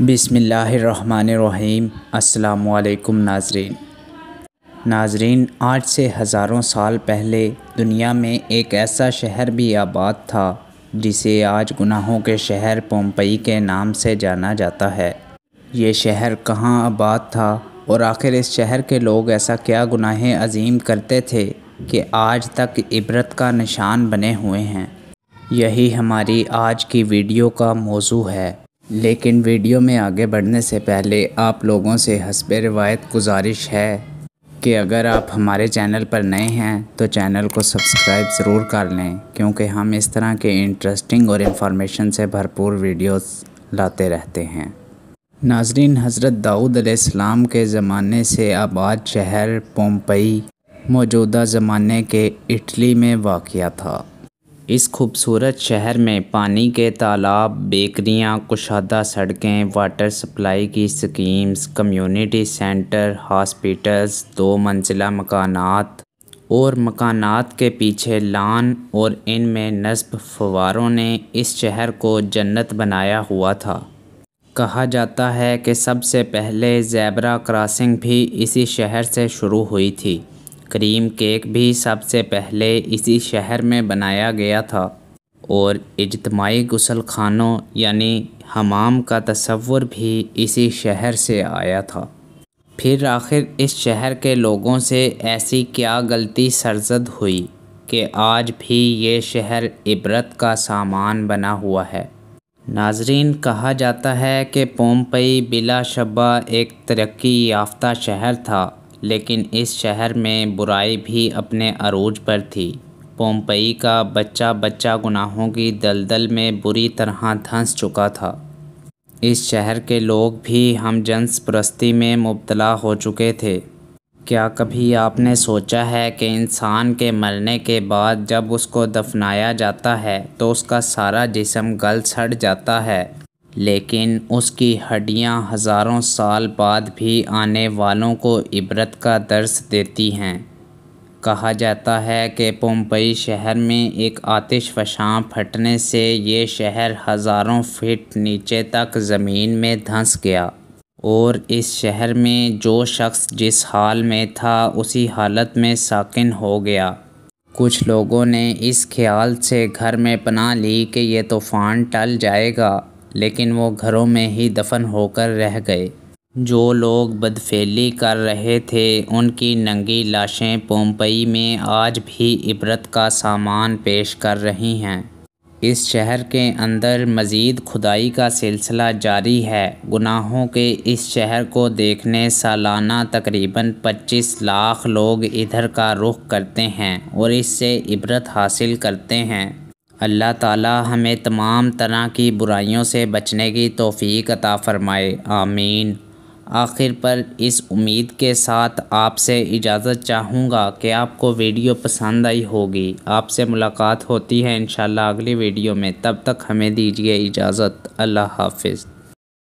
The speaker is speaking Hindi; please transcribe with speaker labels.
Speaker 1: बिसमीम् अल्लाम नाजरीन नाजरीन आज से हज़ारों साल पहले दुनिया में एक ऐसा शहर भी आबाद था जिसे आज गुनाहों के शहर पोम्पई के नाम से जाना जाता है ये शहर कहाँ आबाद था और आखिर इस शहर के लोग ऐसा क्या गुनाह अजीम करते थे कि आज तक इबरत का निशान बने हुए हैं यही हमारी आज की वीडियो का मौजू है लेकिन वीडियो में आगे बढ़ने से पहले आप लोगों से हसब रवायत गुजारिश है कि अगर आप हमारे चैनल पर नए हैं तो चैनल को सब्सक्राइब ज़रूर कर लें क्योंकि हम इस तरह के इंटरेस्टिंग और इन्फॉर्मेशन से भरपूर वीडियोस लाते रहते हैं नाजरीन हज़रत दाऊद अलैहिस्सलाम के ज़माने से आबाद शहर पोम्पई मौजूदा ज़माने के इटली में वाक़ था इस खूबसूरत शहर में पानी के तालाब बेकरियां, कुशादा सड़कें, वाटर सप्लाई की स्कीम्स, कम्युनिटी सेंटर, हॉस्पिटल्स, दो मंजिला मकानात और मकानात के पीछे लान और इन में नस्ब फवारों ने इस शहर को जन्नत बनाया हुआ था कहा जाता है कि सबसे पहले जैबरा क्रॉसिंग भी इसी शहर से शुरू हुई थी क्रीम केक भी सबसे पहले इसी शहर में बनाया गया था और इजतमाही गुसल खानों यानी हमाम का तस्वुर भी इसी शहर से आया था फिर आखिर इस शहर के लोगों से ऐसी क्या गलती सरजद हुई कि आज भी ये शहर इबरत का सामान बना हुआ है नाजरीन कहा जाता है कि पोम्पई बिला शबा एक तरक्की याफ्ता शहर था लेकिन इस शहर में बुराई भी अपने अरूज पर थी पोम्पई का बच्चा बच्चा गुनाहों की दलदल में बुरी तरह धंस चुका था इस शहर के लोग भी हम जन्स परस्ती में मुबतला हो चुके थे क्या कभी आपने सोचा है कि इंसान के मरने के बाद जब उसको दफनाया जाता है तो उसका सारा जिसम गल सड़ जाता है लेकिन उसकी हड्डियाँ हज़ारों साल बाद भी आने वालों को इबरत का दर्स देती हैं कहा जाता है कि पोम्पई शहर में एक आतिश फशां फटने से ये शहर हज़ारों फीट नीचे तक ज़मीन में धंस गया और इस शहर में जो शख्स जिस हाल में था उसी हालत में साकिन हो गया कुछ लोगों ने इस ख्याल से घर में पना ली कि यह तूफ़ान टल जाएगा लेकिन वो घरों में ही दफन होकर रह गए जो लोग बदफेली कर रहे थे उनकी नंगी लाशें पोम्पई में आज भी इबरत का सामान पेश कर रही हैं इस शहर के अंदर मज़ीद खुदाई का सिलसिला जारी है गुनाहों के इस शहर को देखने सालाना तकरीबन 25 लाख लोग इधर का रुख करते हैं और इससे इबरत हासिल करते हैं अल्लाह ताला हमें तमाम तरह की बुराइयों से बचने की तौफीक अता फ़रमाए आमीन आखिर पर इस उम्मीद के साथ आपसे इजाज़त चाहूँगा कि आपको वीडियो पसंद आई होगी आपसे मुलाकात होती है इन अगली वीडियो में तब तक हमें दीजिए इजाज़त अल्लाह हाफिज़